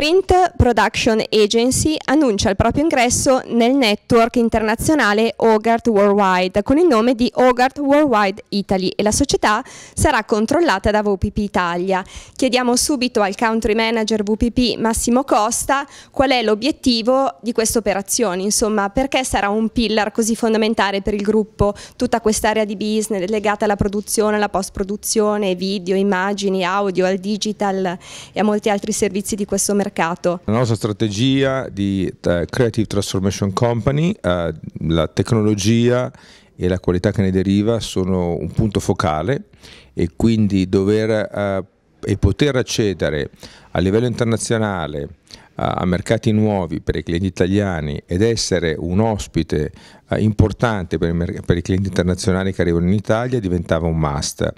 Print Production Agency annuncia il proprio ingresso nel network internazionale Hogarth Worldwide con il nome di Hogarth Worldwide Italy e la società sarà controllata da VPP Italia. Chiediamo subito al country manager VPP Massimo Costa qual è l'obiettivo di questa operazione, insomma perché sarà un pillar così fondamentale per il gruppo tutta quest'area di business legata alla produzione, alla post produzione, video, immagini, audio, al digital e a molti altri servizi di questo mercato mercato. La nostra strategia di eh, Creative Transformation Company, eh, la tecnologia e la qualità che ne deriva sono un punto focale e quindi dover eh, e poter accedere a livello internazionale a mercati nuovi per i clienti italiani ed essere un ospite eh, importante per i clienti internazionali che arrivano in Italia diventava un must.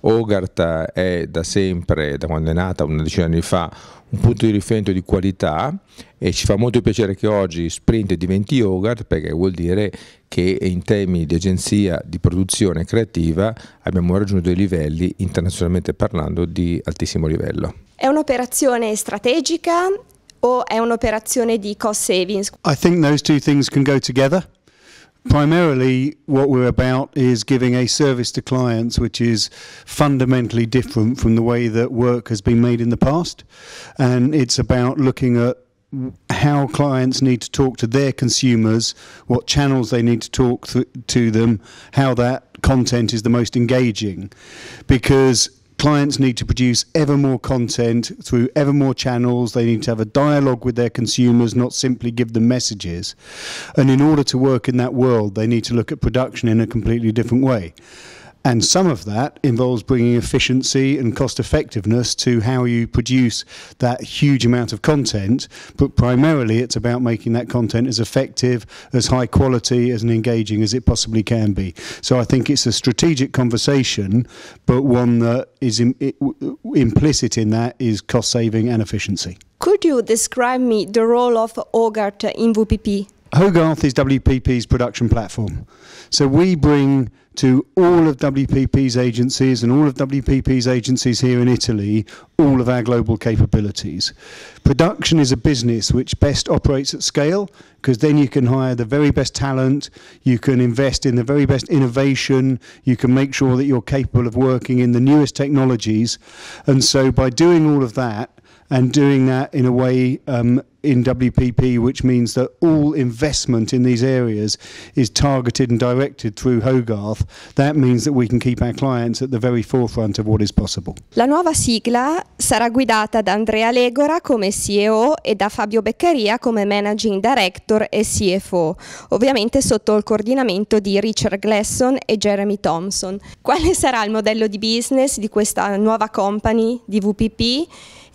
Hogarth è da sempre, da quando è nata una decina di anni fa, un punto di riferimento di qualità e ci fa molto piacere che oggi Sprint diventi Hogarth perché vuol dire che in termini di agenzia di produzione creativa abbiamo raggiunto dei livelli internazionalmente parlando di altissimo livello. È un'operazione strategica un'operazione di cost savings? I think those two things can go together. primarily what we're about is giving a service to clients which is fundamentally different from the way that work has been made in the past and it's about looking at how clients need to talk to their consumers, what channels they need to talk th to them, how that content is the most engaging. Because clients need to produce ever more content through ever more channels. They need to have a dialogue with their consumers, not simply give them messages. And in order to work in that world, they need to look at production in a completely different way. And some of that involves bringing efficiency and cost effectiveness to how you produce that huge amount of content. But primarily, it's about making that content as effective, as high quality, as engaging as it possibly can be. So I think it's a strategic conversation, but one that is it, implicit in that is cost saving and efficiency. Could you describe me the role of Hogarth in WPP? Hogarth is WPP's production platform. So we bring to all of WPP's agencies and all of WPP's agencies here in Italy, all of our global capabilities. Production is a business which best operates at scale because then you can hire the very best talent, you can invest in the very best innovation, you can make sure that you're capable of working in the newest technologies. And so by doing all of that, and doing that in a way um, in WPP, which means that all investment in these areas is targeted and directed through Hogarth. That means that we can keep our clients at the very forefront of what is possible. La nuova sigla sarà guidata da Andrea Legora come CEO e da Fabio Beccaria come Managing Director e CFO, ovviamente sotto il coordinamento di Richard Glesson e Jeremy Thompson. Quale sarà il modello di business di questa nuova company di WPP?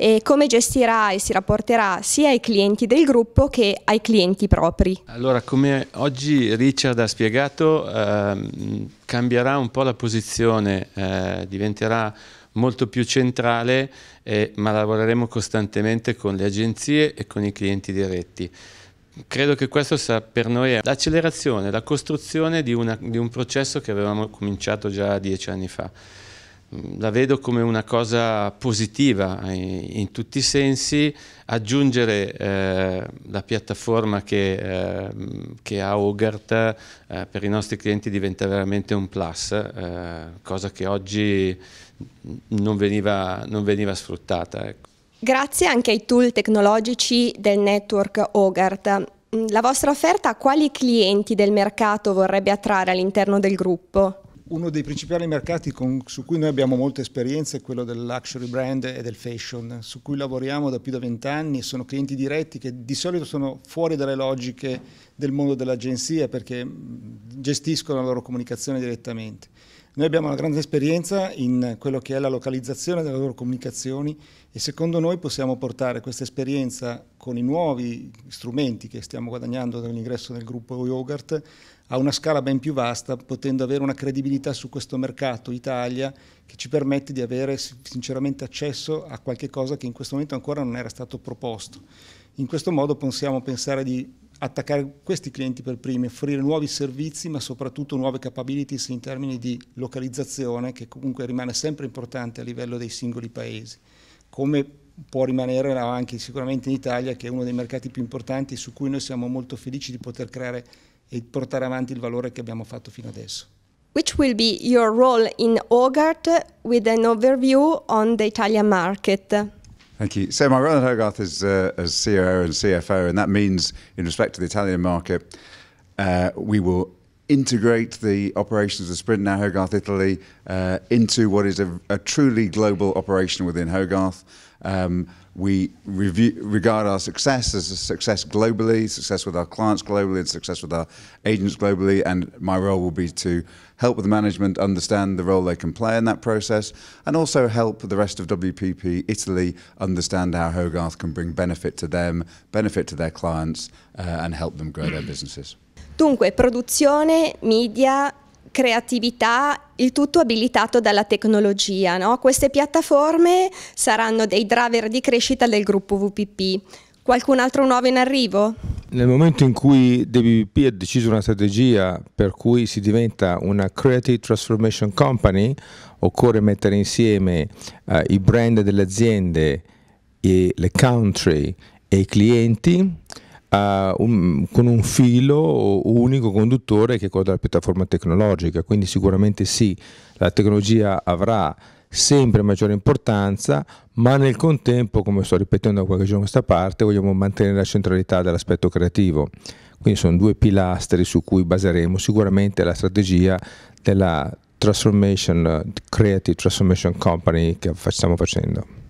e come gestirà e si rapporterà sia ai clienti del gruppo che ai clienti propri. Allora, come oggi Richard ha spiegato, eh, cambierà un po' la posizione, eh, diventerà molto più centrale, eh, ma lavoreremo costantemente con le agenzie e con i clienti diretti. Credo che questo sia per noi l'accelerazione, la costruzione di, una, di un processo che avevamo cominciato già dieci anni fa. Mm, la vedo come una cosa positiva in, in tutti i sensi, aggiungere eh, la piattaforma che, eh, che ha Ogart eh, per i nostri clienti diventa veramente un plus, eh, cosa che oggi non veniva, non veniva sfruttata. Ecco. Grazie anche ai tool tecnologici del network Ogart. Mm, la vostra offerta a quali clienti del mercato vorrebbe attrarre all'interno del gruppo? uno dei principali mercati con, su cui noi abbiamo molta esperienza è quello del luxury brand e del fashion, su cui lavoriamo da più di vent'anni, sono clienti diretti che di solito sono fuori dalle logiche del mondo dell'agenzia perché gestiscono la loro comunicazione direttamente. Noi abbiamo una grande esperienza in quello che è la localizzazione delle loro comunicazioni e secondo noi possiamo portare questa esperienza con i nuovi strumenti che stiamo guadagnando dall'ingresso nel gruppo Yogurt a una scala ben più vasta, potendo avere una credibilità su questo mercato Italia che ci permette di avere sinceramente accesso a qualche cosa che in questo momento ancora non era stato proposto. In questo modo possiamo pensare di attaccare questi clienti per primi, offrire nuovi servizi ma soprattutto nuove capabilities in termini di localizzazione che comunque rimane sempre importante a livello dei singoli paesi, come può rimanere anche sicuramente in Italia che è uno dei mercati più importanti su cui noi siamo molto felici di poter creare e portare avanti il valore che abbiamo fatto fino adesso. Which will be your role in Ogart with an overview on the Italian market? Thank you. So, my role Hogarth is uh, as COO and CFO, and that means, in respect to the Italian market, uh, we will integrate the operations of Sprint Now Hogarth Italy uh, into what is a, a, truly global operation within Hogarth. Um, we review, regard our success as a success globally, success with our clients globally, and success with our agents globally. And my role will be to help with management understand the role they can play in that process, and also help the rest of WPP Italy understand how Hogarth can bring benefit to them, benefit to their clients, uh, and help them grow their businesses. Dunque, produzione, media, creatività, il tutto abilitato dalla tecnologia. No? Queste piattaforme saranno dei driver di crescita del gruppo VPP. Qualcun altro nuovo in arrivo? Nel momento in cui DBVP ha deciso una strategia per cui si diventa una Creative Transformation Company, occorre mettere insieme eh, i brand delle aziende, le country e i clienti un, con un filo unico conduttore che è quello della piattaforma tecnologica, quindi sicuramente sì, la tecnologia avrà sempre maggiore importanza, ma nel contempo, come sto ripetendo da qualche giorno a questa parte, vogliamo mantenere la centralità dell'aspetto creativo. Quindi sono due pilastri su cui baseremo sicuramente la strategia della Transformation Creative Transformation Company che stiamo facendo.